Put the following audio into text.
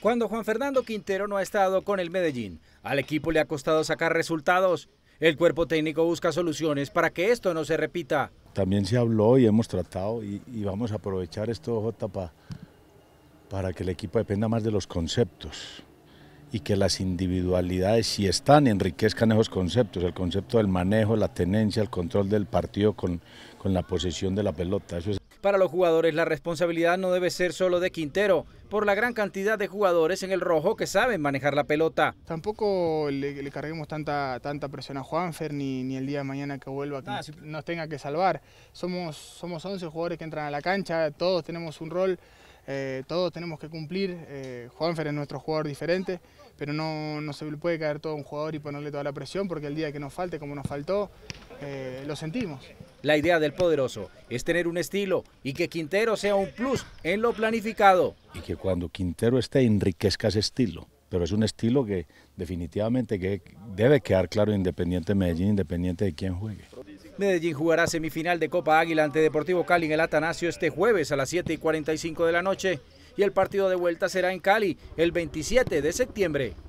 Cuando Juan Fernando Quintero no ha estado con el Medellín, al equipo le ha costado sacar resultados. El cuerpo técnico busca soluciones para que esto no se repita. También se habló y hemos tratado y, vamos a aprovechar esto, Jota, para que el equipo dependa más de los conceptos y que las individualidades, si están, enriquezcan esos conceptos, el concepto del manejo, la tenencia, el control del partido con, con la posesión de la pelota. Eso es para los jugadores la responsabilidad no debe ser solo de Quintero, por la gran cantidad de jugadores en el rojo que saben manejar la pelota. Tampoco le, carguemos tanta, tanta presión a Juanfer ni, ni el día de mañana que vuelva que ah, nos, tenga que salvar. Somos, somos 11 jugadores que entran a la cancha, todos tenemos un rol. Eh, todos tenemos que cumplir, eh, Juanfer es nuestro jugador diferente, pero no, se puede caer todo un jugador y ponerle toda la presión porque el día que nos falte, como nos faltó, eh, lo sentimos. La idea del poderoso es tener un estilo y que Quintero sea un plus en lo planificado. Y que cuando Quintero esté enriquezca ese estilo, pero es un estilo que definitivamente que debe quedar claro independiente de Medellín, independiente de quién juegue. Medellín jugará semifinal de Copa Águila ante Deportivo Cali en el Atanasio este jueves a las 7 y 45 de la noche y el partido de vuelta será en Cali el 27 de septiembre.